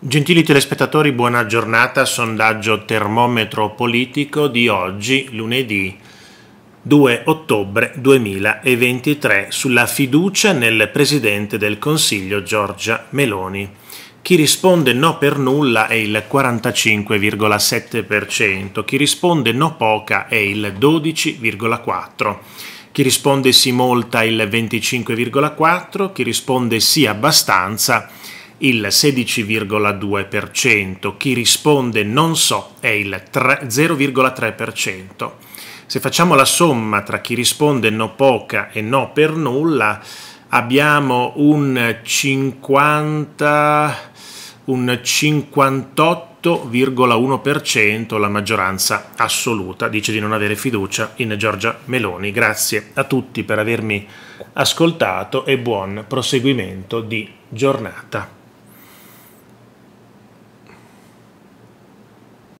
Gentili telespettatori, buona giornata. Sondaggio termometro politico di oggi, lunedì 2 ottobre 2023, sulla fiducia nel Presidente del Consiglio Giorgia Meloni. Chi risponde no per nulla è il 45,7%, chi risponde no poca è il 12,4%. Chi risponde sì molta il 25,4, chi risponde sì abbastanza il 16,2%, chi risponde non so è il 0,3%. Se facciamo la somma tra chi risponde no poca e no per nulla, abbiamo un 50 un 58,1% la maggioranza assoluta dice di non avere fiducia in Giorgia Meloni. Grazie a tutti per avermi ascoltato e buon proseguimento di giornata.